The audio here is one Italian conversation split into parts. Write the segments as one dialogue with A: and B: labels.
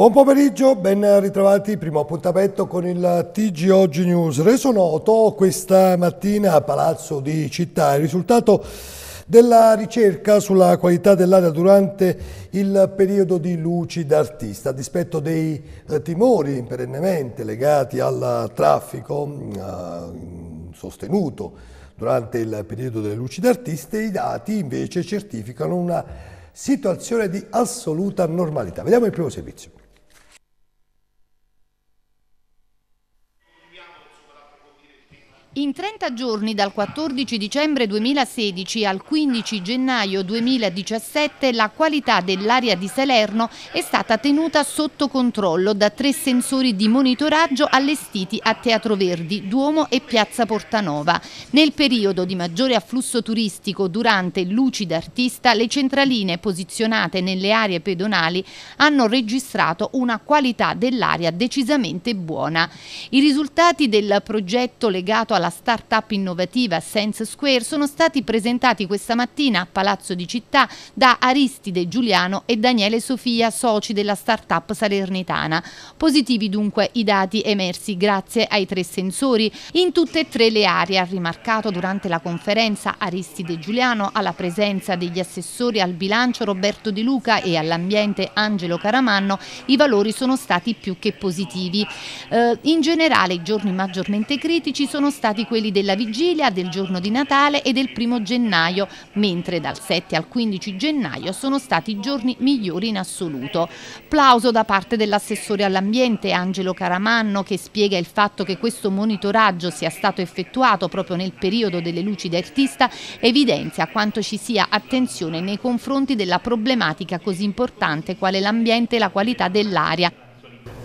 A: Buon pomeriggio, ben ritrovati, primo appuntamento con il TG Oggi News. Reso noto questa mattina a Palazzo di Città il risultato della ricerca sulla qualità dell'aria durante il periodo di luci d'artista, a dispetto dei eh, timori perennemente legati al traffico eh, sostenuto durante il periodo delle luci d'artista, i dati invece certificano una situazione di assoluta normalità. Vediamo il primo servizio.
B: In 30 giorni dal 14 dicembre 2016 al 15 gennaio 2017 la qualità dell'aria di Salerno è stata tenuta sotto controllo da tre sensori di monitoraggio allestiti a Teatro Verdi, Duomo e Piazza Portanova. Nel periodo di maggiore afflusso turistico durante Lucida Artista le centraline posizionate nelle aree pedonali hanno registrato una qualità dell'aria decisamente buona. I risultati del progetto legato alla alla start-up innovativa Sense Square sono stati presentati questa mattina a Palazzo di Città da Aristide Giuliano e Daniele Sofia, soci della start-up salernitana. Positivi dunque i dati emersi grazie ai tre sensori in tutte e tre le aree, ha rimarcato durante la conferenza Aristide Giuliano alla presenza degli assessori al bilancio Roberto Di Luca e all'ambiente Angelo Caramanno, i valori sono stati più che positivi. Eh, in generale i giorni maggiormente critici sono stati stati quelli della vigilia, del giorno di Natale e del primo gennaio, mentre dal 7 al 15 gennaio sono stati i giorni migliori in assoluto. Plauso da parte dell'assessore all'ambiente Angelo Caramanno che spiega il fatto che questo monitoraggio sia stato effettuato proprio nel periodo delle luci d'artista evidenzia quanto ci sia attenzione nei confronti della problematica così importante quale l'ambiente e la qualità dell'aria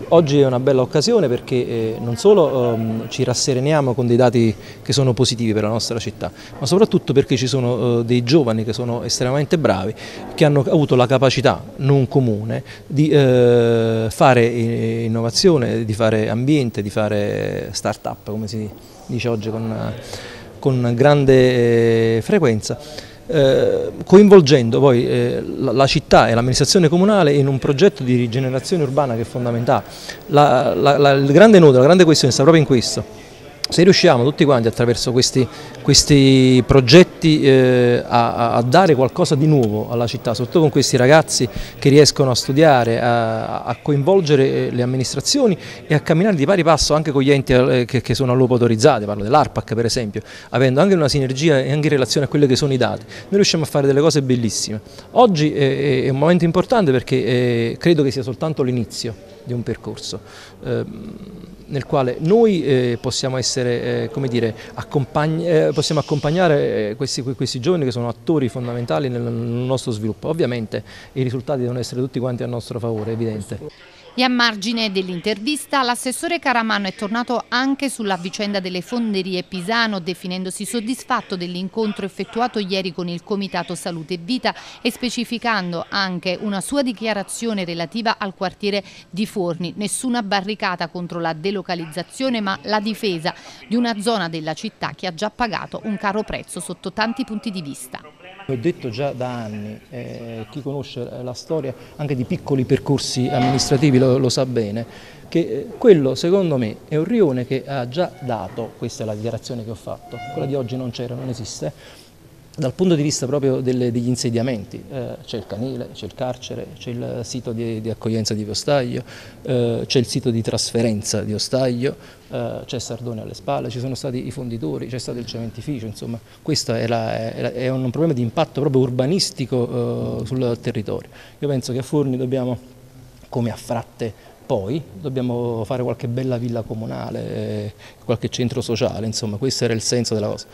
C: Oggi è una bella occasione perché eh, non solo ehm, ci rassereniamo con dei dati che sono positivi per la nostra città, ma soprattutto perché ci sono eh, dei giovani che sono estremamente bravi, che hanno avuto la capacità non comune di eh, fare innovazione, di fare ambiente, di fare start-up, come si dice oggi con, con grande frequenza eh, coinvolgendo poi eh, la, città e l'amministrazione comunale in un progetto di rigenerazione urbana che è fondamentale. La, la, il grande nodo, la grande questione sta proprio in questo se riusciamo tutti quanti attraverso questi, questi progetti eh, a, a, dare qualcosa di nuovo alla città, soprattutto con questi ragazzi che riescono a studiare, a, a coinvolgere eh, le amministrazioni e a camminare di pari passo anche con gli enti eh, che, che, sono loro autorizzati, parlo dell'ARPAC per esempio, avendo anche una sinergia anche in relazione a quelli che sono i dati, noi riusciamo a fare delle cose bellissime. Oggi eh, è, è un momento importante perché eh, credo che sia soltanto l'inizio di un percorso. Ehm, nel quale noi eh, possiamo, essere, eh, dire, accompagn eh, possiamo accompagnare eh, questi, questi, giovani che sono attori fondamentali nel, nel nostro sviluppo. Ovviamente i risultati devono essere tutti quanti a nostro favore, è evidente.
B: E a margine dell'intervista l'assessore Caramano è tornato anche sulla vicenda delle fonderie Pisano definendosi soddisfatto dell'incontro effettuato ieri con il Comitato Salute e Vita e specificando anche una sua dichiarazione relativa al quartiere di Forni. Nessuna barricata contro la delocalizzazione ma la difesa di una zona della città che ha già pagato un caro prezzo sotto tanti punti di vista.
C: Ho detto già da anni, eh, chi conosce la storia anche di piccoli percorsi amministrativi lo, lo sa bene, che eh, quello secondo me è un rione che ha già dato, questa è la dichiarazione che ho fatto, quella di oggi non c'era, non esiste, dal punto di vista proprio delle, degli insediamenti, eh, c'è il canile, c'è il carcere, c'è il sito di, di, accoglienza di Ostaglio, eh, c'è il sito di trasferenza di Ostaglio, eh, c'è Sardone alle spalle, ci sono stati i fonditori, c'è stato il cementificio, insomma questo è, la, è, la, è, un problema di impatto proprio urbanistico eh, sul territorio. Io penso che a Forni dobbiamo, come a Fratte, poi dobbiamo fare qualche bella villa comunale, eh, qualche centro sociale, insomma questo era il senso della cosa.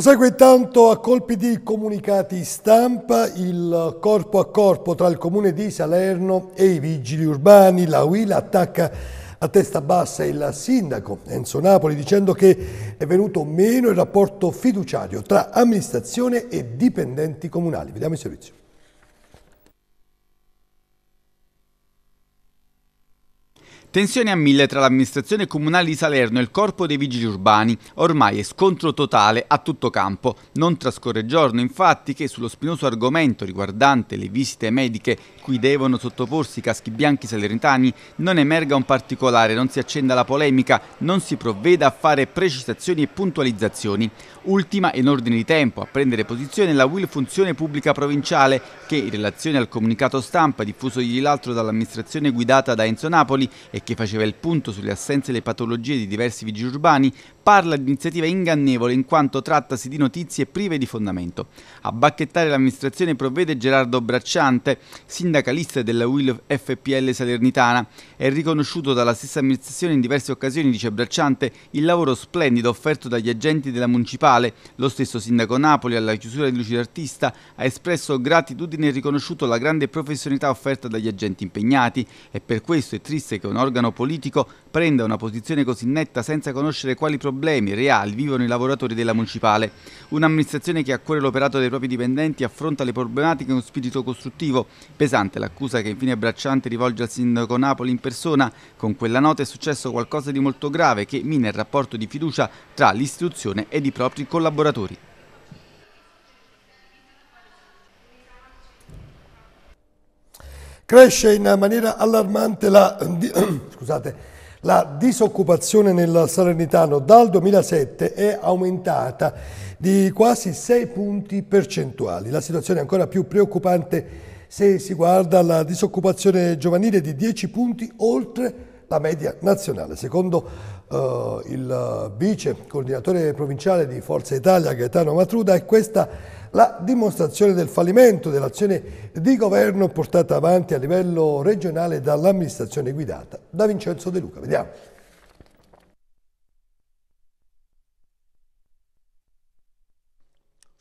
A: segue intanto a colpi di comunicati stampa il corpo a corpo tra il comune di Salerno e i vigili urbani. La Huila attacca a testa bassa il sindaco Enzo Napoli dicendo che è venuto meno il rapporto fiduciario tra amministrazione e dipendenti comunali. Vediamo il servizio.
D: Tensione a mille tra l'amministrazione comunale di Salerno e il corpo dei vigili urbani, ormai è scontro totale a tutto campo. Non trascorre giorno infatti che sullo spinoso argomento riguardante le visite mediche cui devono sottoporsi i caschi bianchi salernitani non emerga un particolare, non si accenda la polemica, non si provveda a fare precisazioni e puntualizzazioni. Ultima in ordine di tempo a prendere posizione la WIL Funzione Pubblica Provinciale che in relazione al comunicato stampa diffuso ieri l'altro dall'amministrazione guidata da Enzo Napoli e che faceva il punto sulle assenze e le patologie di diversi vigili urbani parla di iniziativa ingannevole in quanto trattasi di notizie prive di fondamento. A bacchettare l'amministrazione provvede Gerardo Bracciante, sindacalista della UIL FPL Salernitana. È riconosciuto dalla stessa amministrazione in diverse occasioni, dice Bracciante, il lavoro splendido offerto dagli agenti della Municipale. Lo stesso sindaco Napoli, alla chiusura di Lucido Artista, ha espresso gratitudine e riconosciuto la grande professionalità offerta dagli agenti impegnati. E per questo è triste che un organo politico prenda una posizione così netta senza conoscere quali problemi problemi reali vivono i lavoratori della Municipale. Un'amministrazione che a cuore l'operato dei propri dipendenti affronta le problematiche con spirito costruttivo. Pesante l'accusa che infine Bracciante rivolge al sindaco Napoli in persona. Con quella nota è successo qualcosa di molto grave che mina il rapporto di fiducia tra l'istituzione ed i propri collaboratori.
A: Cresce in maniera allarmante la, scusate, la disoccupazione nel Salernitano dal 2007 è aumentata di quasi 6 punti percentuali. La situazione è ancora più preoccupante se si guarda la disoccupazione giovanile di 10 punti oltre la media nazionale. Secondo eh, il vice coordinatore provinciale di Forza Italia Gaetano Matruda è questa la dimostrazione del fallimento dell'azione di governo portata avanti a livello regionale dall'amministrazione guidata da Vincenzo De Luca. Vediamo.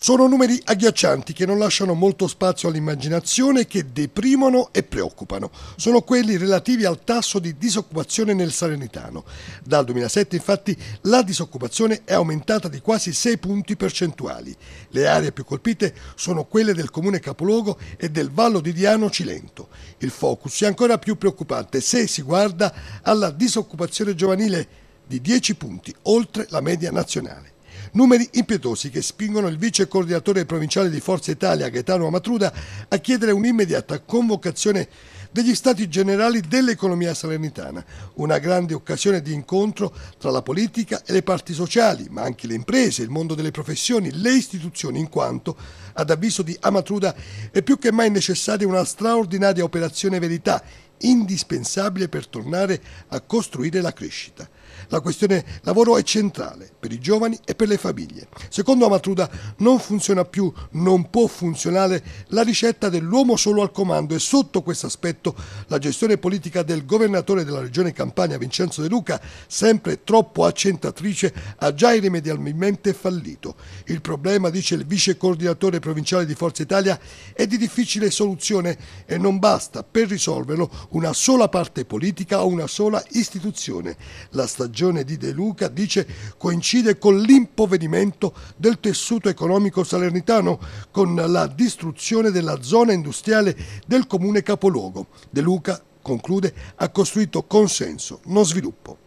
A: Sono numeri agghiaccianti che non lasciano molto spazio all'immaginazione, che deprimono e preoccupano. Sono quelli relativi al tasso di disoccupazione nel Salernitano. Dal 2007 infatti la disoccupazione è aumentata di quasi 6 punti percentuali. Le aree più colpite sono quelle del comune capoluogo e del Vallo di Diano Cilento. Il focus è ancora più preoccupante se si guarda alla disoccupazione giovanile di 10 punti oltre la media nazionale. Numeri impietosi che spingono il vice coordinatore provinciale di Forza Italia, Gaetano Amatruda, a chiedere un'immediata convocazione degli stati generali dell'economia salernitana, una grande occasione di incontro tra la politica e le parti sociali, ma anche le imprese, il mondo delle professioni, le istituzioni, in quanto, ad avviso di Amatruda, è più che mai necessaria una straordinaria operazione verità, indispensabile per tornare a costruire la crescita la questione lavoro è centrale per i giovani e per le famiglie. Secondo Amatruda non funziona più, non può funzionare la ricetta dell'uomo solo al comando e sotto questo aspetto la gestione politica del governatore della regione Campania Vincenzo De Luca, sempre troppo accentatrice, ha già irrimediabilmente fallito. Il problema, dice il vice coordinatore provinciale di Forza Italia, è di difficile soluzione e non basta per risolverlo una sola parte politica o una sola istituzione. La stagione Regione di De Luca, dice coincide con l'impoverimento del tessuto economico salernitano, con la distruzione della zona industriale del comune capoluogo. De Luca, conclude, ha costruito consenso, non sviluppo.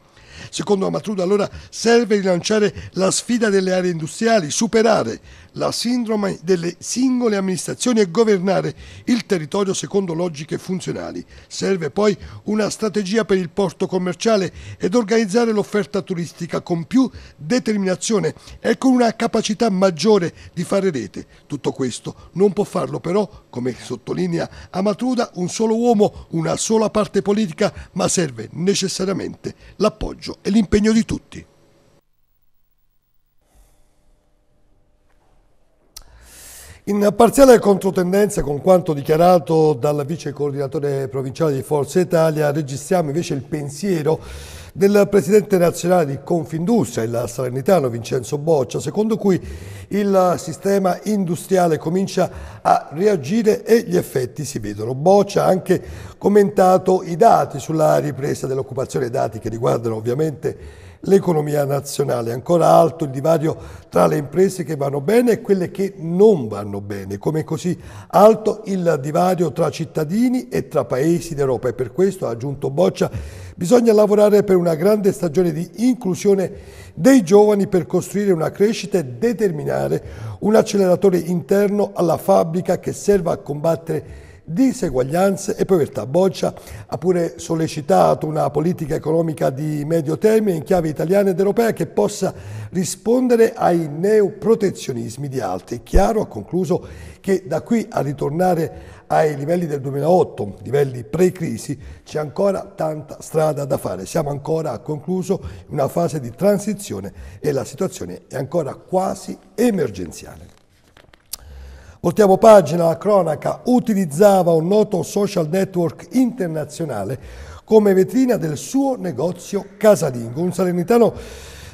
A: Secondo Amatruda allora serve rilanciare la sfida delle aree industriali, superare la sindrome delle singole amministrazioni e governare il territorio secondo logiche funzionali. Serve poi una strategia per il porto commerciale ed organizzare l'offerta turistica con più determinazione e con una capacità maggiore di fare rete. Tutto questo non può farlo però, come sottolinea Amatruda, un solo uomo, una sola parte politica, ma serve necessariamente l'appoggio e l'impegno di tutti. In parziale controtendenza con quanto dichiarato dal vice coordinatore provinciale di Forza Italia, registriamo invece il pensiero del presidente nazionale di Confindustria, il salernitano Vincenzo Boccia, secondo cui il sistema industriale comincia a reagire e gli effetti si vedono. Boccia ha anche commentato i dati sulla ripresa dell'occupazione, dati che riguardano ovviamente l'economia nazionale. Ancora alto il divario tra le imprese che vanno bene e quelle che non vanno bene, come così alto il divario tra cittadini e tra paesi d'Europa. E per questo, ha aggiunto Boccia, bisogna lavorare per una grande stagione di inclusione dei giovani per costruire una crescita e determinare un acceleratore interno alla fabbrica che serva a combattere diseguaglianze e povertà. Boccia ha pure sollecitato una politica economica di medio termine in chiave italiana ed europea che possa rispondere ai neoprotezionismi di altri. È chiaro, ha concluso, che da qui a ritornare ai livelli del 2008, livelli pre-crisi, c'è ancora tanta strada da fare. Siamo ancora, ha concluso, in una fase di transizione e la situazione è ancora quasi emergenziale. Voltiamo pagina, la cronaca utilizzava un noto social network internazionale come vetrina del suo negozio casalingo. Un salernitano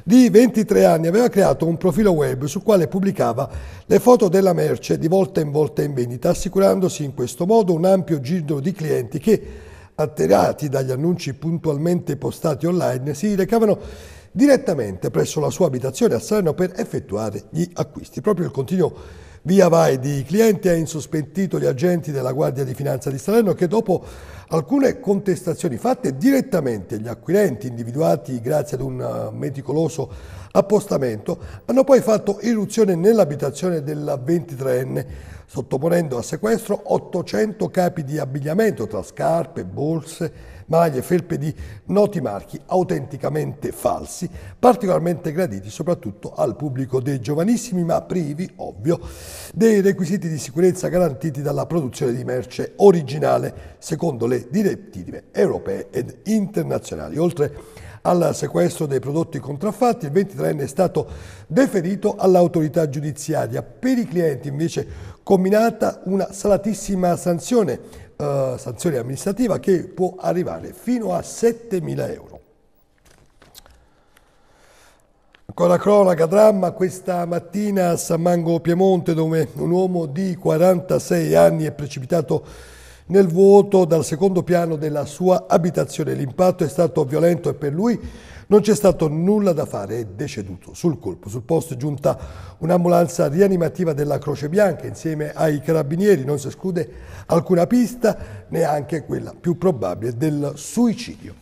A: di 23 anni aveva creato un profilo web sul quale pubblicava le foto della merce di volta in volta in vendita, assicurandosi in questo modo un ampio giro di clienti che, atterrati dagli annunci puntualmente postati online, si recavano direttamente presso la sua abitazione a Salerno per effettuare gli acquisti. Proprio il continuo Via Vai di clienti ha insospettito gli agenti della Guardia di Finanza di Salerno che dopo alcune contestazioni fatte direttamente agli acquirenti individuati grazie ad un eh, meticoloso appostamento hanno poi fatto irruzione nell'abitazione della 23enne sottoponendo a sequestro 800 capi di abbigliamento tra scarpe, borse maglie, felpe di noti marchi autenticamente falsi, particolarmente graditi soprattutto al pubblico dei giovanissimi, ma privi, ovvio, dei requisiti di sicurezza garantiti dalla produzione di merce originale, secondo le direttive europee ed internazionali. Oltre al sequestro dei prodotti contraffatti, il 23enne è stato deferito all'autorità giudiziaria. Per i clienti invece combinata una salatissima sanzione eh, sanzione amministrativa che può arrivare fino a 7.000 euro. Ancora cronaca, dramma questa mattina a San Mango Piemonte dove un uomo di 46 anni è precipitato nel vuoto dal secondo piano della sua abitazione. L'impatto è stato violento e per lui non c'è stato nulla da fare, è deceduto. Sul colpo, sul posto è giunta un'ambulanza rianimativa della Croce Bianca insieme ai carabinieri, non si esclude alcuna pista, neanche quella più probabile del suicidio.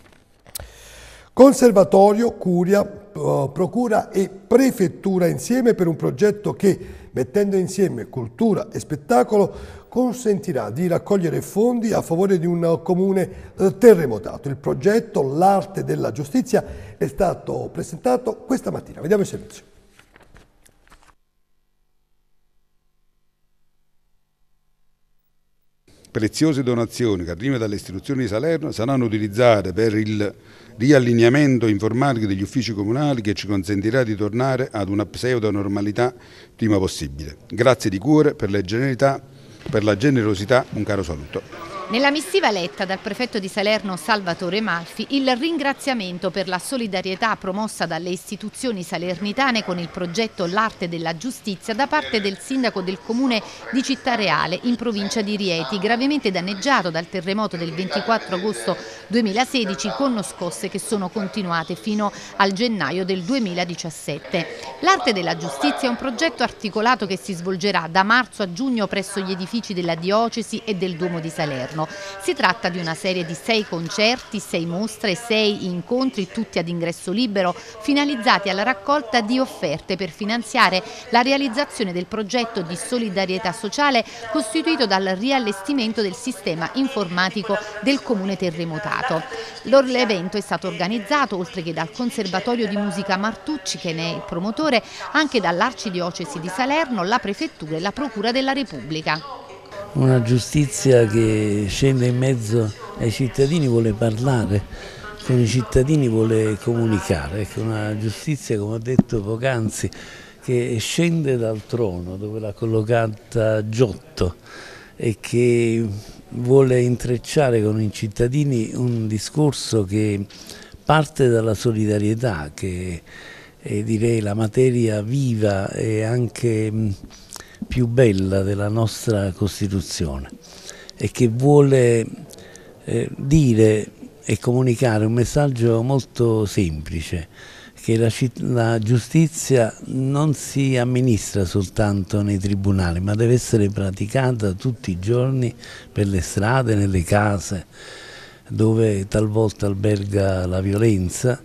A: Conservatorio, curia, eh, procura e prefettura insieme per un progetto che, mettendo insieme cultura e spettacolo, consentirà di raccogliere fondi a favore di un comune terremotato. Il progetto L'arte della giustizia è stato presentato questa mattina. Vediamo il servizio. preziose donazioni che arrivano dalle istituzioni di Salerno saranno utilizzate per il riallineamento informatico degli uffici comunali che ci consentirà di tornare ad una pseudo normalità prima possibile. Grazie di cuore per le generalità per la generosità un caro saluto.
B: Nella missiva letta dal prefetto di Salerno Salvatore Malfi il ringraziamento per la solidarietà promossa dalle istituzioni salernitane con il progetto L'arte della giustizia da parte del sindaco del comune di Città Reale in provincia di Rieti, gravemente danneggiato dal terremoto del 24 agosto 2016 con scosse che sono continuate fino al gennaio del 2017. L'arte della giustizia è un progetto articolato che si svolgerà da marzo a giugno presso gli edifici della diocesi e del Duomo di Salerno anno. Si tratta di una serie di sei concerti, sei mostre, sei incontri, tutti ad ingresso libero, finalizzati alla raccolta di offerte per finanziare la realizzazione del progetto di solidarietà sociale costituito dal riallestimento del sistema informatico del Comune terremotato. L'evento è stato organizzato, oltre che dal Conservatorio di Musica Martucci, che ne è il promotore, anche dall'Arcidiocesi di Salerno, la Prefettura e la Procura della Repubblica
E: una giustizia che scende in mezzo ai cittadini, vuole parlare con i cittadini, vuole comunicare, ecco, una giustizia come ho detto poc'anzi che scende dal trono dove l'ha collocata Giotto e che vuole intrecciare con i cittadini un discorso che parte dalla solidarietà che è direi la materia viva e anche più bella della nostra Costituzione e che vuole eh, dire e comunicare un messaggio molto semplice, che la, la, giustizia non si amministra soltanto nei tribunali, ma deve essere praticata tutti i giorni per le strade, nelle case, dove talvolta alberga la violenza.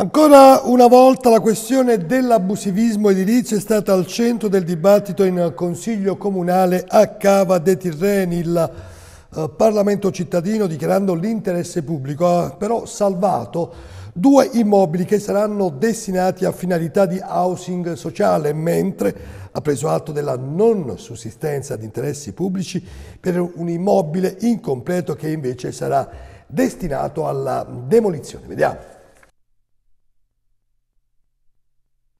A: Ancora una volta la questione dell'abusivismo edilizio è stata al centro del dibattito in Consiglio Comunale a Cava de Tirreni. Il eh, Parlamento cittadino, dichiarando l'interesse pubblico, ha però salvato due immobili che saranno destinati a finalità di housing sociale, mentre ha preso atto della non sussistenza di interessi pubblici per un immobile incompleto che invece sarà destinato alla demolizione. Vediamo.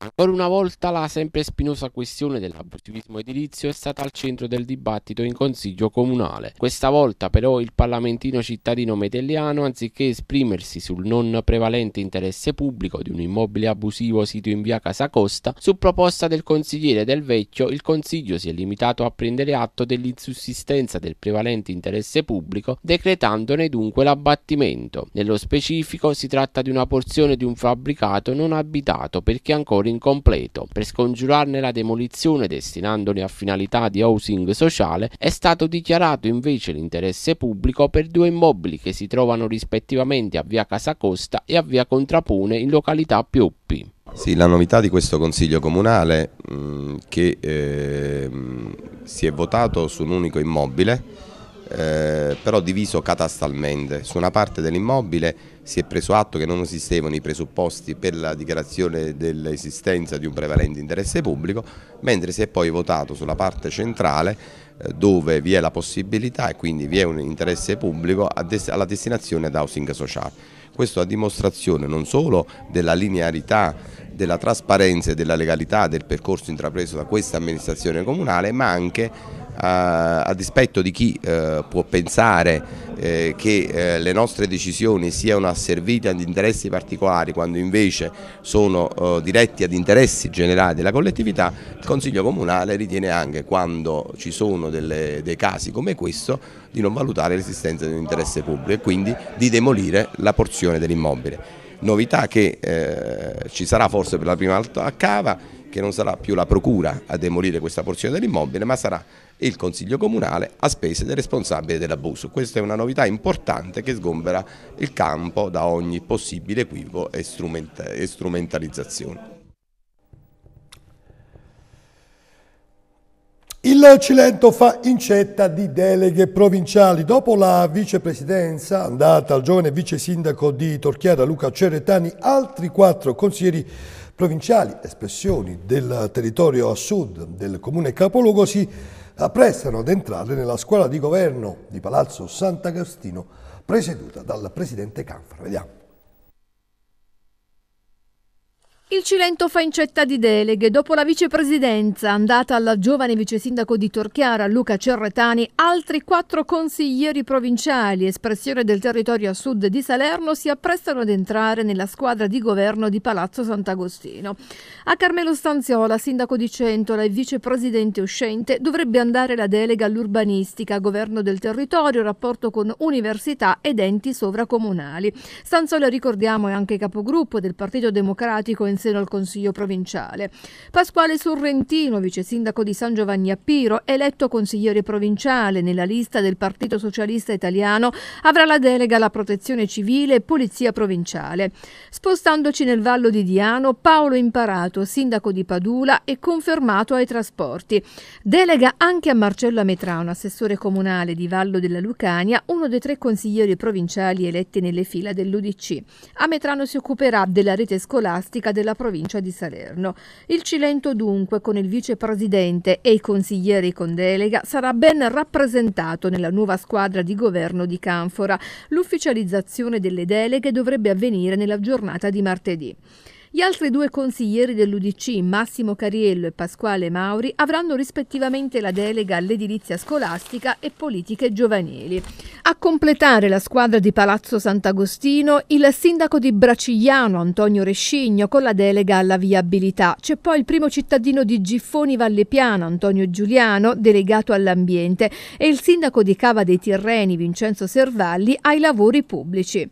F: Ancora una volta la sempre spinosa questione dell'abusivismo edilizio è stata al centro del dibattito in Consiglio Comunale. Questa volta però il parlamentino cittadino metelliano, anziché esprimersi sul non prevalente interesse pubblico di un immobile abusivo sito in via Casacosta, su proposta del consigliere del Vecchio il Consiglio si è limitato a prendere atto dell'insussistenza del prevalente interesse pubblico, decretandone dunque l'abbattimento. Nello specifico si tratta di una porzione di un fabbricato non abitato perché ancora incompleto per scongiurarne la demolizione destinandone a finalità di housing sociale, è stato dichiarato invece l'interesse pubblico per due immobili che si trovano rispettivamente a via Casacosta e a via Contrapone in località Pioppi.
G: Sì, la novità di questo Consiglio Comunale mh, mm, che eh, si è votato su un unico immobile, eh, però diviso catastalmente. Su una parte dell'immobile si è preso atto che non esistevano i presupposti per la dichiarazione dell'esistenza di un prevalente interesse pubblico, mentre si è poi votato sulla parte centrale eh, dove vi è la possibilità e quindi vi è un interesse pubblico alla destinazione ad housing sociale. Questo a dimostrazione non solo della linearità, della trasparenza e della legalità del percorso intrapreso da questa amministrazione comunale, ma anche a, dispetto di chi eh, può pensare eh, che eh, le nostre decisioni siano asservite ad interessi particolari quando invece sono eh, diretti ad interessi generali della collettività, il Consiglio Comunale ritiene anche quando ci sono delle, dei casi come questo di non valutare l'esistenza di un interesse pubblico e quindi di demolire la porzione dell'immobile novità che eh, ci sarà forse per la prima volta a Cava che non sarà più la procura a demolire questa porzione dell'immobile ma sarà il Consiglio Comunale a spese del responsabile dell'abuso. Questa è una novità importante che sgombera il campo da ogni possibile equivoco e, e strumentalizzazione.
A: Il Cilento fa incetta di deleghe provinciali. Dopo la vicepresidenza andata al giovane vice sindaco di Torchiara Luca Ceretani, altri quattro consiglieri provinciali, espressioni del territorio a sud del comune capoluogo, si apprestano ad entrare nella scuola di governo di Palazzo Sant'Agostino presieduta dal presidente Canfra. Vediamo.
H: Il Cilento fa incetta di deleghe. Dopo la vicepresidenza andata alla giovane vice sindaco di Torchiara, Luca Cerretani, altri quattro consiglieri provinciali, espressione del territorio a sud di Salerno, si apprestano ad entrare nella squadra di governo di Palazzo Sant'Agostino. A Carmelo Stanziola, sindaco di Centola e vicepresidente uscente, dovrebbe andare la delega all'urbanistica, governo del territorio, rapporto con università ed enti sovracomunali. Stanziola, ricordiamo, è anche capogruppo del Partito Democratico in seno al Consiglio provinciale. Pasquale Sorrentino, vice sindaco di San Giovanni a Piro, eletto consigliere provinciale nella lista del Partito Socialista Italiano, avrà la delega alla protezione civile e polizia provinciale. Spostandoci nel Vallo di Diano, Paolo Imparato, sindaco di Padula, è confermato ai trasporti. Delega anche a Marcello Ametrano, assessore comunale di Vallo della Lucania, uno dei tre consiglieri provinciali eletti nelle fila dell'UDC. Ametrano si occuperà della rete scolastica della della provincia di Salerno. Il Cilento dunque, con il vicepresidente e i consiglieri con delega, sarà ben rappresentato nella nuova squadra di governo di Canfora. L'ufficializzazione delle deleghe dovrebbe avvenire nella giornata di martedì. Gli altri due consiglieri dell'Udc, Massimo Cariello e Pasquale Mauri, avranno rispettivamente la delega all'edilizia scolastica e politiche giovanili. A completare la squadra di Palazzo Sant'Agostino, il sindaco di Bracigliano, Antonio Rescigno, con la delega alla viabilità. C'è poi il primo cittadino di Giffoni Vallepiano, Antonio Giuliano, delegato all'ambiente, e il sindaco di Cava dei Tirreni, Vincenzo Servalli, ai lavori pubblici.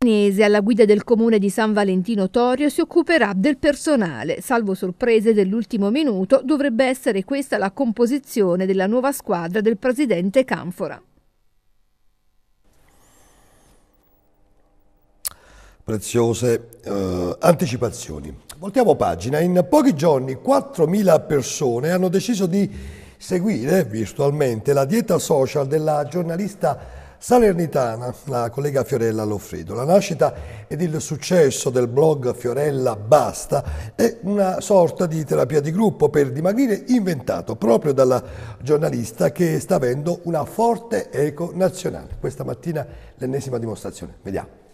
H: Danese, alla guida del comune di San Valentino Torio, si occuperà del personale. Salvo sorprese dell'ultimo minuto, dovrebbe essere questa la composizione della nuova squadra del presidente Canfora.
A: preziose eh, anticipazioni. Voltiamo pagina. In pochi giorni 4.000 persone hanno deciso di seguire virtualmente la dieta social della giornalista Salernitana, la collega Fiorella Loffredo. La nascita ed il successo del blog Fiorella Basta è una sorta di terapia di gruppo per dimagrire inventato proprio dalla giornalista che sta avendo una forte eco nazionale. Questa mattina l'ennesima dimostrazione. Vediamo.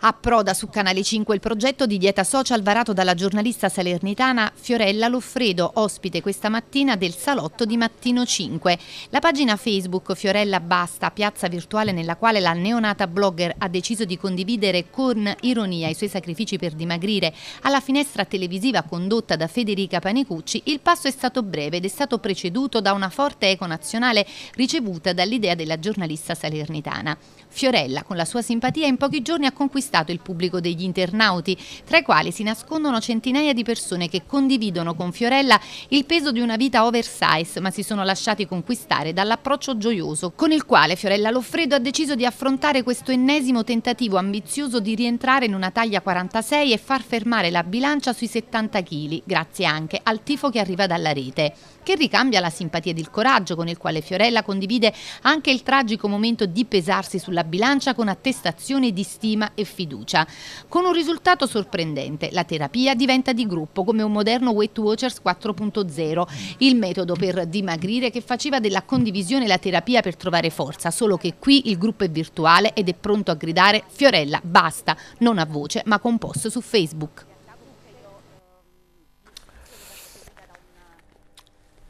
B: Approda su Canale 5 il progetto di dieta social varato dalla giornalista salernitana Fiorella Loffredo, ospite questa mattina del Salotto di Mattino 5. La pagina Facebook Fiorella Basta, piazza virtuale nella quale la neonata blogger ha deciso di condividere con ironia i suoi sacrifici per dimagrire, alla finestra televisiva condotta da Federica Panicucci, il passo è stato breve ed è stato preceduto da una forte eco nazionale ricevuta dall'idea della giornalista salernitana. Fiorella, con la sua simpatia, in pochi giorni ha conquistato il pubblico degli internauti, tra i quali si nascondono centinaia di persone che condividono con Fiorella il peso di una vita oversize, ma si sono lasciati conquistare dall'approccio gioioso, con il quale Fiorella Loffredo ha deciso di affrontare questo ennesimo tentativo ambizioso di rientrare in una taglia 46 e far fermare la bilancia sui 70 kg, grazie anche al tifo che arriva dalla rete che ricambia la simpatia ed il coraggio con il quale Fiorella condivide anche il tragico momento di pesarsi sulla bilancia con attestazione di stima e fiducia. Con un risultato sorprendente, la terapia diventa di gruppo come un moderno Weight Watchers 4.0, il metodo per dimagrire che faceva della condivisione la terapia per trovare forza, solo che qui il gruppo è virtuale ed è pronto a gridare Fiorella basta, non a voce ma con post su Facebook.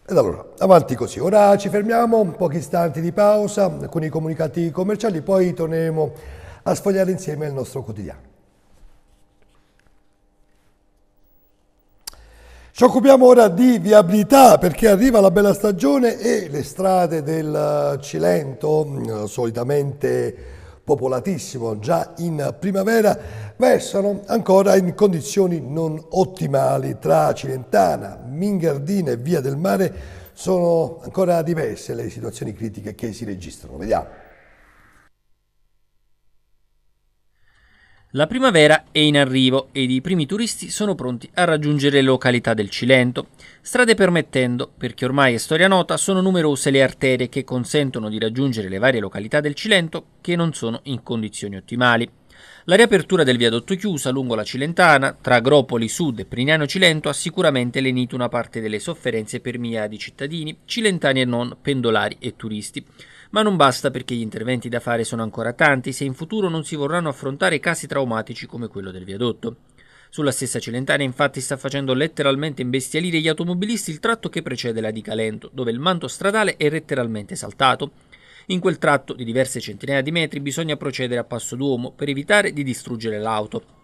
A: Ed allora, avanti così. Ora ci fermiamo, pochi istanti di pausa con i comunicati commerciali, poi torneremo a sfogliare insieme il nostro quotidiano. Ci occupiamo ora di viabilità perché arriva la bella stagione e le strade del Cilento, eh, solitamente popolatissimo già in primavera, versano ancora in condizioni non ottimali tra Cilentana, Mingardina e Via del Mare sono ancora diverse le situazioni critiche che si registrano. Vediamo.
F: La primavera è in arrivo ed i primi turisti sono pronti a raggiungere le località del Cilento, strade permettendo, perché ormai è storia nota, sono numerose le arterie che consentono di raggiungere le varie località del Cilento che non sono in condizioni ottimali. La riapertura del viadotto chiusa lungo la Cilentana, tra Agropoli Sud e Prignano Cilento, ha sicuramente lenito una parte delle sofferenze per migliaia di cittadini, cilentani e non, pendolari e turisti ma non basta perché gli interventi da fare sono ancora tanti se in futuro non si vorranno affrontare casi traumatici come quello del viadotto. Sulla stessa Celentana infatti sta facendo letteralmente imbestialire gli automobilisti il tratto che precede la di Calento, dove il manto stradale è letteralmente saltato. In quel tratto di diverse centinaia di metri bisogna procedere a passo d'uomo per evitare di distruggere l'auto.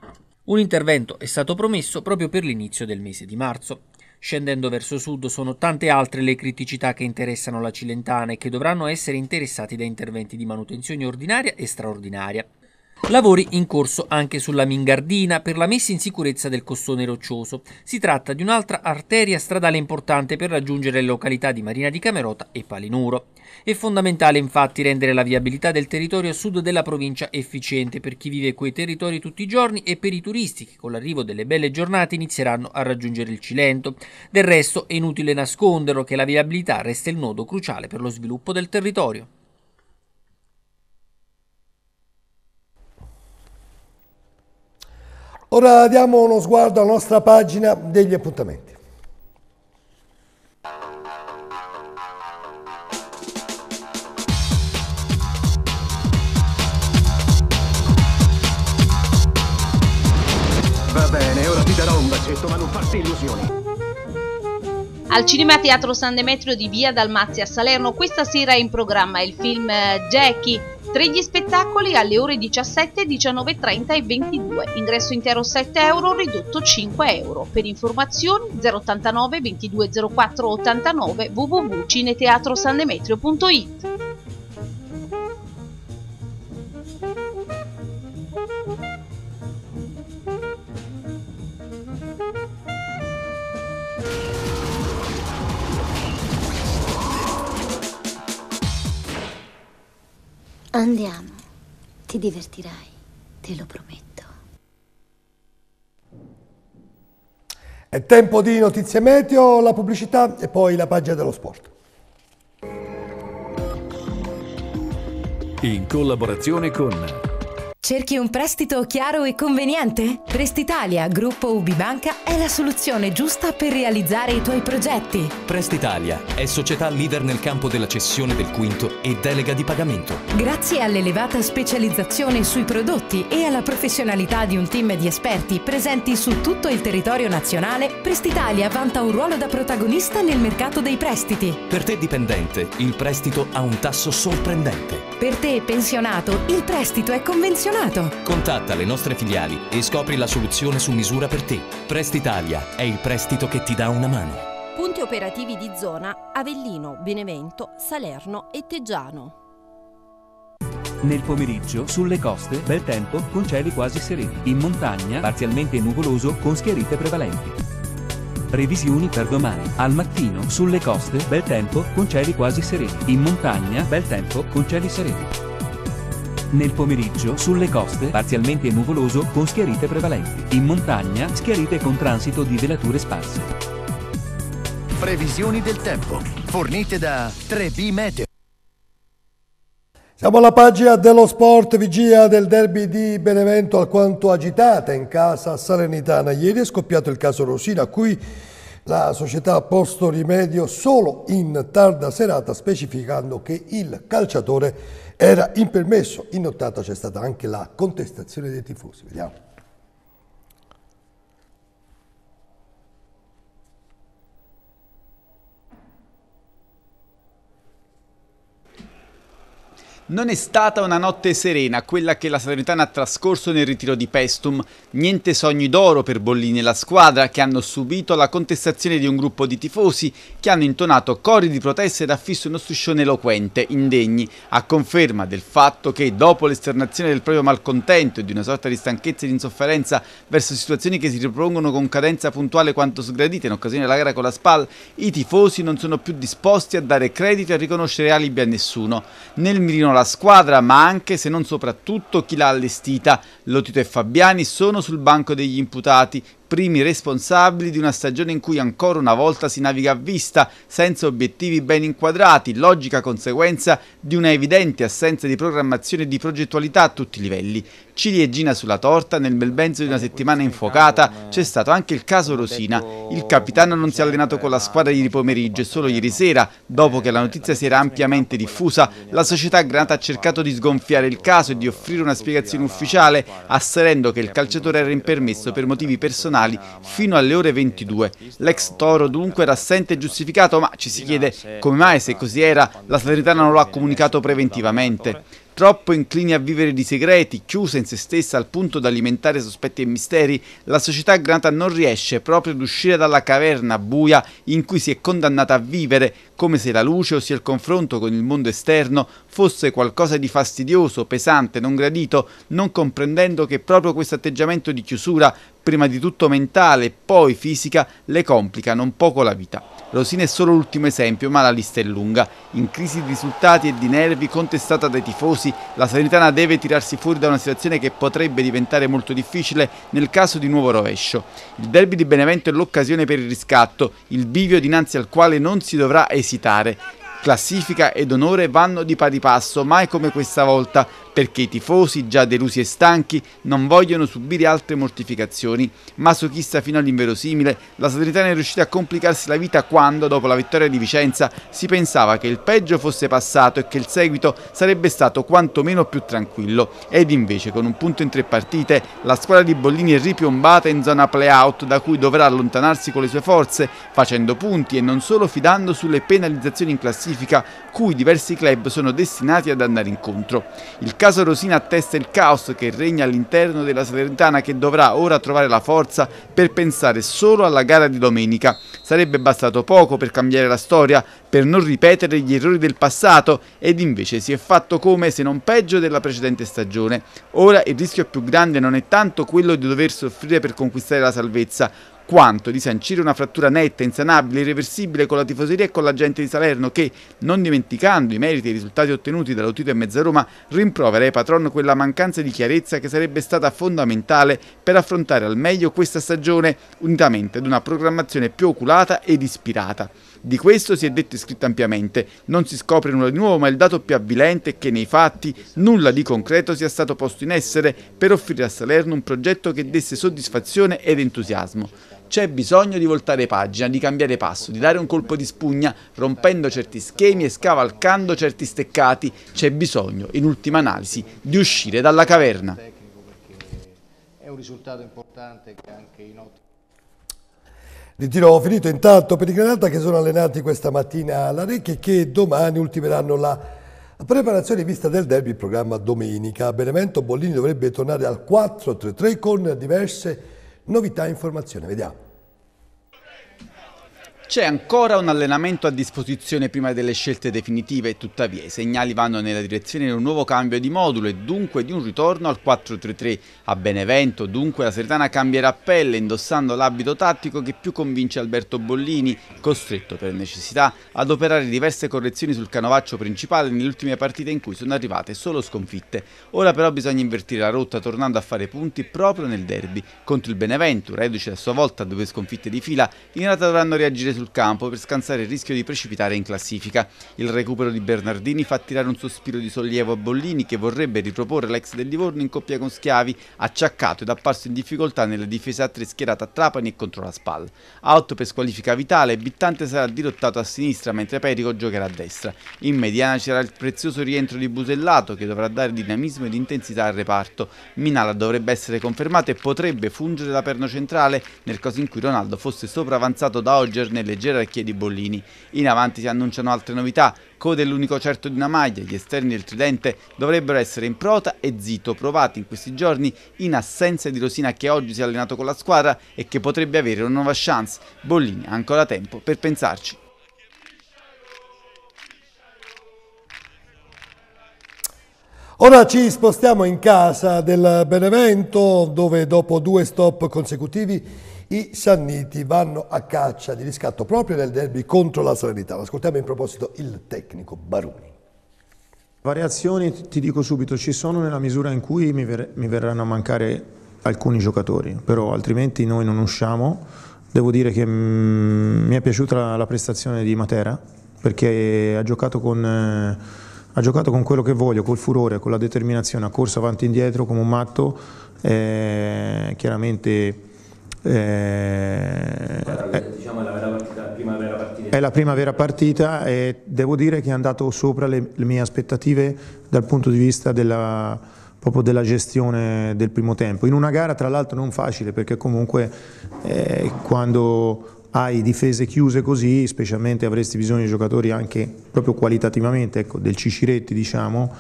F: Un intervento è stato promesso proprio per l'inizio del mese di marzo. Scendendo verso sud sono tante altre le criticità che interessano la Cilentana e che dovranno essere interessati da interventi di manutenzione ordinaria e straordinaria. Lavori in corso anche sulla Mingardina per la messa in sicurezza del costone roccioso. Si tratta di un'altra arteria stradale importante per raggiungere le località di Marina di Camerota e Palinuro. È fondamentale infatti rendere la viabilità del territorio a sud della provincia efficiente per chi vive quei territori tutti i giorni e per i turisti che con l'arrivo delle belle giornate inizieranno a raggiungere il Cilento. Del resto è inutile nasconderlo che la viabilità resta il nodo cruciale per lo sviluppo del territorio.
A: Ora diamo uno sguardo alla nostra pagina degli appuntamenti.
G: Va bene, ora ti darò un bacetto, ma non farti
A: illusioni.
B: Al Cinema Teatro San Demetrio di Via Dalmazia a Salerno questa sera è in programma il film eh, Jackie Tre gli spettacoli alle ore 17, 19, 30 e 22. Ingresso intero 7 euro, ridotto 5 euro. Per informazioni 089 2204 89 www.cineteatrosandemetrio.it
E: Andiamo, ti divertirai, te lo prometto.
A: È tempo di notizie meteo, la pubblicità e poi la pagina dello sport.
E: In collaborazione con
A: Cerchi
B: un prestito chiaro e conveniente? Prestitalia Gruppo Ubibanca è la soluzione giusta per realizzare i tuoi progetti.
C: Prestitalia è società leader nel campo della cessione del quinto e delega di pagamento.
B: Grazie all'elevata specializzazione sui prodotti e alla professionalità di un team di esperti presenti su tutto il territorio nazionale, Prestitalia vanta un ruolo da protagonista nel mercato dei prestiti.
C: Per te dipendente, il prestito ha un tasso sorprendente.
B: Per te, pensionato, il prestito è convenzionato.
C: Contatta le nostre filiali e scopri la soluzione su misura per te. Prestitalia è il prestito che ti dà una mano.
B: Punti operativi di zona Avellino, Benevento, Salerno e Teggiano.
C: Nel pomeriggio, sulle coste, bel tempo, con cieli quasi sereni. In montagna, parzialmente nuvoloso, con schiarite prevalenti. Previsioni per domani. Al mattino, sulle coste, bel tempo, con cieli quasi sereni. In montagna, bel tempo, con cieli sereni. Nel pomeriggio, sulle coste, parzialmente nuvoloso, con schiarite prevalenti. In montagna, schiarite con transito di velature sparse.
A: Previsioni del tempo, fornite da 3B Meteo. Siamo alla pagina dello sport, vigia del derby di Benevento alquanto agitata in casa salernitana. Ieri è scoppiato il caso Rosina, a cui la società ha posto rimedio solo in tarda serata, specificando che il calciatore era impermesso. In nottata c'è stata anche la contestazione dei tifosi. Vediamo.
D: Non è stata una notte serena quella che la Salernitana ha trascorso nel ritiro di Pestum. Niente sogni d'oro per Bollini e la squadra che hanno subito la contestazione di un gruppo di tifosi che hanno intonato cori di protesta ed affisso uno striscione eloquente, indegni, a conferma del fatto che dopo l'esternazione del proprio malcontento e di una sorta di stanchezza e di insofferenza verso situazioni che si ripropongono con cadenza puntuale quanto sgradite in occasione della gara con la SPAL, i tifosi non sono più disposti a dare credito e a riconoscere alibi a nessuno. Nel mirino la squadra, ma anche se non soprattutto chi l'ha allestita. Lotito e Fabiani sono sul banco degli imputati, primi responsabili di una stagione in cui ancora una volta si naviga a vista, senza obiettivi ben inquadrati, logica conseguenza di una evidente assenza di programmazione e di progettualità a tutti i livelli. Ciliegina sulla torta, nel bel mezzo di una eh, settimana infuocata c'è eh. stato anche il caso Rosina. Il capitano non si è allenato con la squadra ieri pomeriggio e solo ieri sera, dopo che la notizia si era ampiamente diffusa, la società Granata ha cercato di sgonfiare il caso e di offrire una spiegazione ufficiale, asserendo che il calciatore era impermesso per motivi personali penali fino alle ore 22. L'ex Toro dunque era assente e giustificato, ma ci si chiede come mai, se così era, la Salernitana non lo ha comunicato preventivamente. Troppo incline a vivere di segreti, chiusa in se stessa al punto da alimentare sospetti e misteri, la società Granata non riesce proprio ad uscire dalla caverna buia in cui si è condannata a vivere, come se la luce ossia il confronto con il mondo esterno fosse qualcosa di fastidioso, pesante, non gradito, non comprendendo che proprio questo atteggiamento di chiusura, prima di tutto mentale e poi fisica, le complica non poco la vita. Rosina è solo l'ultimo esempio, ma la lista è lunga. In crisi di risultati e di nervi, contestata dai tifosi, la Salernitana deve tirarsi fuori da una situazione che potrebbe diventare molto difficile nel caso di nuovo rovescio. Il derby di Benevento è l'occasione per il riscatto, il bivio dinanzi al quale non si dovrà esitare. Classifica ed onore vanno di pari passo, mai come questa volta perché i tifosi, già delusi e stanchi, non vogliono subire altre mortificazioni. Masochista fino all'inverosimile, la Salernitana è riuscita a complicarsi la vita quando, dopo la vittoria di Vicenza, si pensava che il peggio fosse passato e che il seguito sarebbe stato quantomeno più tranquillo. Ed invece, con un punto in tre partite, la squadra di Bollini è ripiombata in zona play-out da cui dovrà allontanarsi con le sue forze, facendo punti e non solo fidando sulle penalizzazioni in classifica cui diversi club sono destinati ad andare incontro. Il caso Rosina attesta il caos che regna all'interno della Salernitana che dovrà ora trovare la forza per pensare solo alla gara di domenica. Sarebbe bastato poco per cambiare la storia, per non ripetere gli errori del passato ed invece si è fatto come se non peggio della precedente stagione. Ora il rischio più grande non è tanto quello di dover soffrire per conquistare la salvezza, quanto di sancire una frattura netta, insanabile, irreversibile con la tifoseria e con la gente di Salerno che, non dimenticando i meriti e i risultati ottenuti dalla e Mezza Roma, rimprovera ai eh, patron quella mancanza di chiarezza che sarebbe stata fondamentale per affrontare al meglio questa stagione unitamente ad una programmazione più oculata ed ispirata. Di questo si è detto e scritto ampiamente. Non si scopre nulla di nuovo, ma il dato più avvilente è che nei fatti nulla di concreto sia stato posto in essere per offrire a Salerno un progetto che desse soddisfazione ed entusiasmo c'è bisogno di voltare pagina, di cambiare passo, di dare un colpo di spugna, rompendo certi schemi e scavalcando certi steccati. C'è bisogno, in ultima analisi, di uscire dalla caverna.
A: È un risultato importante che anche in ottica li tiro finito intanto per i Granata che sono allenati questa mattina alla Recche che domani ultimeranno la preparazione in vista del derby in programma domenica. Benevento Bollini dovrebbe tornare al 4-3-3 con diverse novità e informazioni. Vediamo.
D: C'è ancora un allenamento a disposizione prima delle scelte definitive, tuttavia i segnali vanno nella direzione di un nuovo cambio di modulo e dunque di un ritorno al 4-3-3. A Benevento dunque la Sertana cambierà pelle indossando l'abito tattico che più convince Alberto Bollini, costretto per necessità ad operare diverse correzioni sul canovaccio principale nelle ultime partite in cui sono arrivate solo sconfitte. Ora però bisogna invertire la rotta tornando a fare punti proprio nel derby contro il Benevento, reduce a sua volta due sconfitte di fila, in realtà dovranno reagire sul sul campo per scansare il rischio di precipitare in classifica. Il recupero di Bernardini fa tirare un sospiro di sollievo a Bollini che vorrebbe riproporre l'ex del Livorno in coppia con Schiavi, acciaccato ed apparso in difficoltà nella difesa a tre schierata a Trapani e contro la A 8 per squalifica vitale, Bittante sarà dirottato a sinistra mentre Perico giocherà a destra. In mediana c'era il prezioso rientro di Busellato che dovrà dare dinamismo ed intensità al reparto. Minala dovrebbe essere confermato e potrebbe fungere da perno centrale nel caso in cui Ronaldo fosse sopravanzato da Ogger nel nelle gerarchie di Bollini. In avanti si annunciano altre novità, code è l'unico certo di una maglia, gli esterni del tridente dovrebbero essere in Improta e Zito, provati in questi giorni in assenza di Rosina che oggi si è allenato con la squadra e che potrebbe avere una nuova chance. Bollini ha ancora tempo per pensarci.
A: Ora ci spostiamo in casa del Benevento dove dopo due stop consecutivi i Sanniti vanno a caccia di riscatto proprio nel derby contro la Salernitana. Ascoltiamo in proposito il tecnico Baruni.
I: Variazioni, ti dico subito, ci sono nella misura in cui mi, ver- mi verranno a mancare alcuni giocatori, però altrimenti noi non usciamo. Devo dire che mh, mm, mi è piaciuta la, la, prestazione di Matera perché ha giocato, con, eh, ha giocato con quello che voglio, col furore, con la determinazione, ha corso avanti e indietro come un matto, eh, chiaramente eh,
E: diciamo, è, la vera partita, prima vera partita. è la prima
I: partita e devo dire che è andato sopra le, le mie aspettative dal punto di vista della, proprio della gestione del primo tempo. In una gara tra l'altro non facile perché comunque eh, quando hai difese chiuse così, specialmente avresti bisogno di giocatori anche proprio qualitativamente, ecco, del Ciciretti diciamo,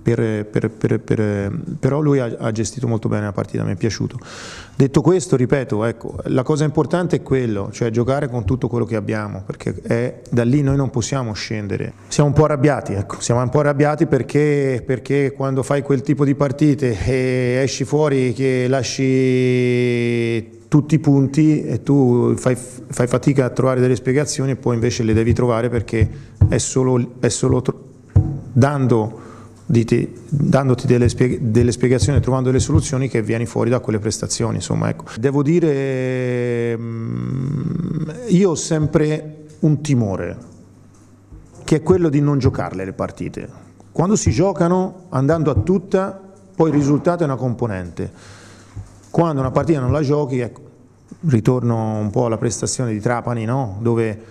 I: per, per, per, però lui ha, ha gestito molto bene la partita, mi è piaciuto. Detto questo, ripeto, ecco, la cosa importante è quello, cioè giocare con tutto quello che abbiamo, perché è, da lì noi non possiamo scendere. Siamo un po' arrabbiati, ecco, siamo un po' arrabbiati perché, perché quando fai quel tipo di partite e esci fuori che lasci tutti i punti e tu fai, fai, fatica a trovare delle spiegazioni e poi invece le devi trovare perché è solo, è solo dando diti, dandoti delle, spieg delle, spiegazioni, trovando delle soluzioni che vieni fuori da quelle prestazioni. Insomma, ecco. Devo dire, mm, io ho sempre un timore, che è quello di non giocarle le partite. Quando si giocano, andando a tutta, poi il risultato è una componente. Quando una partita non la giochi, ecco, ritorno un po' alla prestazione di Trapani, no? dove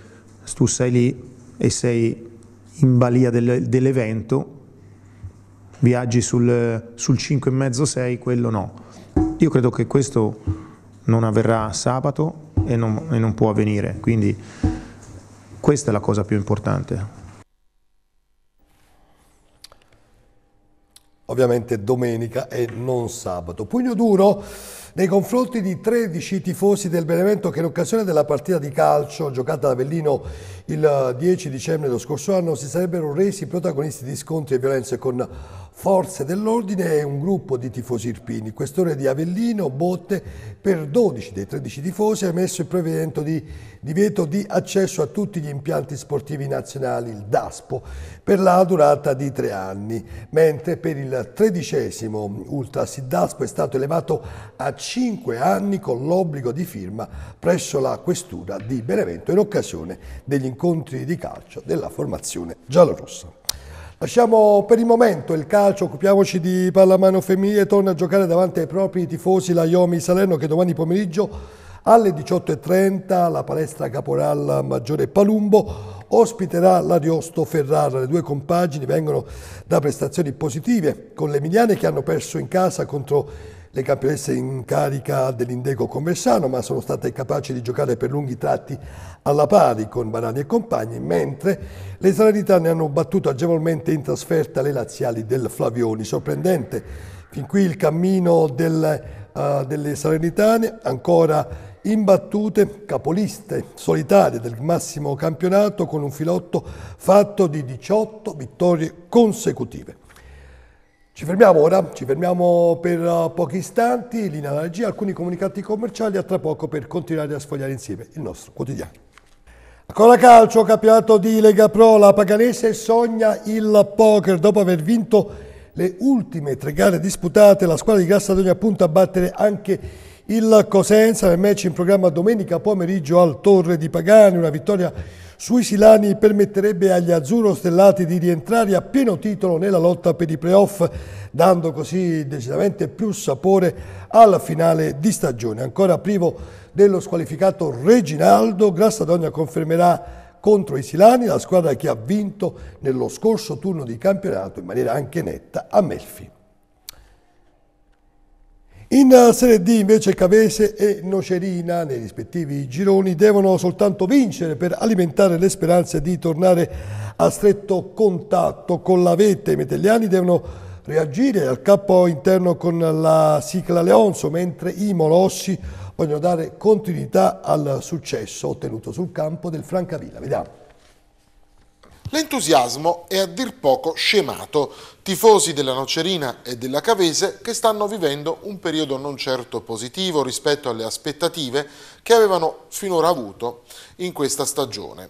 I: tu sei lì e sei in balia del, dell'evento, viaggi sul, sul 5,5-6, quello no. Io credo che questo non avverrà sabato e non, e non può avvenire, quindi questa è la cosa più importante.
A: Ovviamente domenica e non sabato. Pugno duro nei confronti di 13 tifosi del Benevento che in occasione della partita di calcio giocata da Bellino il 10 dicembre dello scorso anno si sarebbero resi protagonisti di scontri e violenze con Forze dell'ordine e un gruppo di tifosi irpini, questore di Avellino, botte per 12 dei 13 tifosi ha emesso il provvedimento di divieto di accesso a tutti gli impianti sportivi nazionali, il DASPO, per la durata di tre anni, mentre per il tredicesimo Ultras il DASPO è stato elevato a 5 anni con l'obbligo di firma presso la questura di Benevento in occasione degli incontri di calcio della formazione giallorossa. Lasciamo per il momento il calcio, occupiamoci di pallamano femminile, torna a giocare davanti ai propri tifosi la Iomi Salerno che domani pomeriggio alle 18.30 alla palestra Caporal Maggiore Palumbo ospiterà l'Ariosto Ferrara. Le due compagini vengono da prestazioni positive con le Emiliane che hanno perso in casa contro le campionesse in carica dell'Indeco Conversano, ma sono state capaci di giocare per lunghi tratti alla pari con Barani e compagni, mentre le salernitane hanno battuto agevolmente in trasferta le laziali del Flavioni. Sorprendente, fin qui il cammino del, uh, delle salernitane, ancora imbattute, capoliste, solitarie del massimo campionato con un filotto fatto di 18 vittorie consecutive. Ci fermiamo ora, ci fermiamo per eh, pochi istanti, linea alla regia, alcuni comunicati commerciali a tra poco per continuare a sfogliare insieme il nostro quotidiano. Ancora calcio, campionato di Lega Pro, la Paganese sogna il poker. Dopo aver vinto le ultime tre gare disputate, la squadra di Grassadonia punta a battere anche il Cosenza nel match in programma domenica pomeriggio al Torre di Pagani, una vittoria sui Silani permetterebbe agli azzurro-stellati di rientrare a pieno titolo nella lotta per i playoff, dando così decisamente più sapore alla finale di stagione. Ancora privo dello squalificato Reginaldo, Grassadonia confermerà contro i Silani, la squadra che ha vinto nello scorso turno di campionato in maniera anche netta a Melfi. In Serie D invece Cavese e Nocerina nei rispettivi gironi devono soltanto vincere per alimentare le speranze di tornare a stretto contatto con la vetta. I metelliani devono reagire al capo interno con la sigla Leonzo mentre i Molossi vogliono dare continuità al successo ottenuto sul campo del Francavilla. Vediamo.
J: L'entusiasmo è a dir poco scemato. Tifosi della Nocerina e della Cavese che stanno vivendo un periodo non certo positivo rispetto alle aspettative che avevano finora avuto in questa stagione.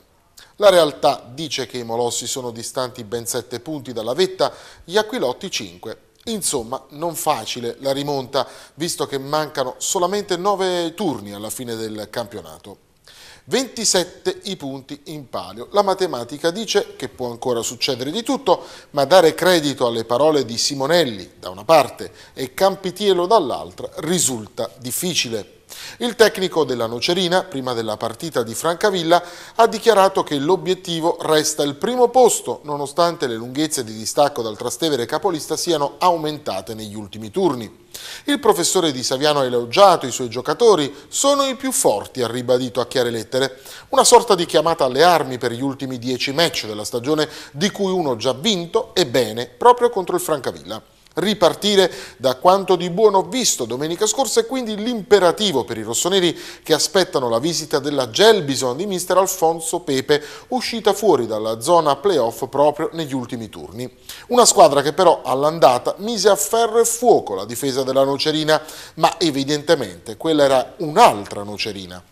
J: La realtà dice che i Molossi sono distanti ben 7 punti dalla vetta, gli Aquilotti 5. Insomma, non facile la rimonta, visto che mancano solamente 9 turni alla fine del campionato. 27 i punti in palio. La matematica dice che può ancora succedere di tutto, ma dare credito alle parole di Simonelli da una parte e Campitielo dall'altra risulta difficile. Il tecnico della Nocerina, prima della partita di Francavilla, ha dichiarato che l'obiettivo resta il primo posto, nonostante le lunghezze di distacco dal Trastevere capolista siano aumentate negli ultimi turni. Il professore Di Saviano ha elogiato i suoi giocatori, sono i più forti, ha ribadito a chiare lettere. Una sorta di chiamata alle armi per gli ultimi dieci match della stagione, di cui uno già vinto e bene, proprio contro il Francavilla. Ripartire da quanto di buono visto domenica scorsa è quindi l'imperativo per i rossoneri che aspettano la visita della Gelbison di mister Alfonso Pepe, uscita fuori dalla zona playoff proprio negli ultimi turni. Una squadra che però all'andata mise a ferro e fuoco la difesa della Nocerina, ma evidentemente quella era un'altra Nocerina.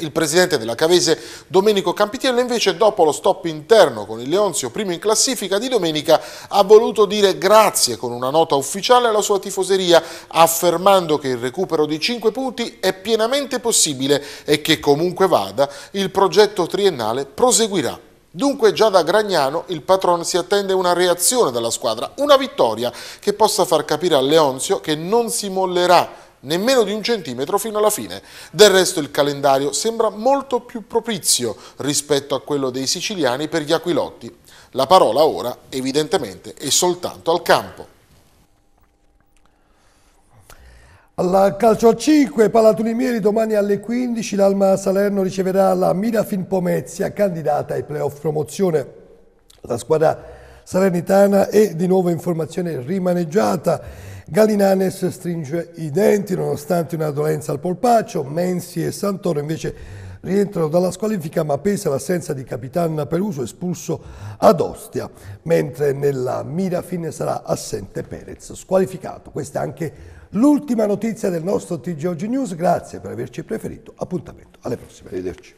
J: Il presidente della Cavese Domenico Campitiello invece dopo lo stop interno con il Leonzio primo in classifica di domenica ha voluto dire grazie con una nota ufficiale alla sua tifoseria affermando che il recupero di 5 punti è pienamente possibile e che comunque vada il progetto triennale proseguirà. Dunque già da Gragnano il patron si attende una reazione dalla squadra, una vittoria che possa far capire a Leonzio che non si mollerà nemmeno di un centimetro fino alla fine. Del resto il calendario sembra molto più propizio rispetto a quello dei siciliani per gli aquilotti. La parola ora evidentemente è soltanto al campo.
A: Alla calcio a 5, Palatunimieri domani alle 15, l'Alma Salerno riceverà la Mirafin Pomezia, candidata ai playoff promozione. La squadra salernitana è di nuovo in formazione rimaneggiata Galinanes stringe i denti nonostante una dolenza al polpaccio, Mensi e Santoro invece rientrano dalla squalifica ma pesa l'assenza di Capitan Peruso espulso ad Ostia, mentre nella mira fine sarà assente Perez, squalificato. Questa è anche l'ultima notizia del nostro TG Oggi News, grazie per averci preferito, appuntamento alle prossime. Arrivederci.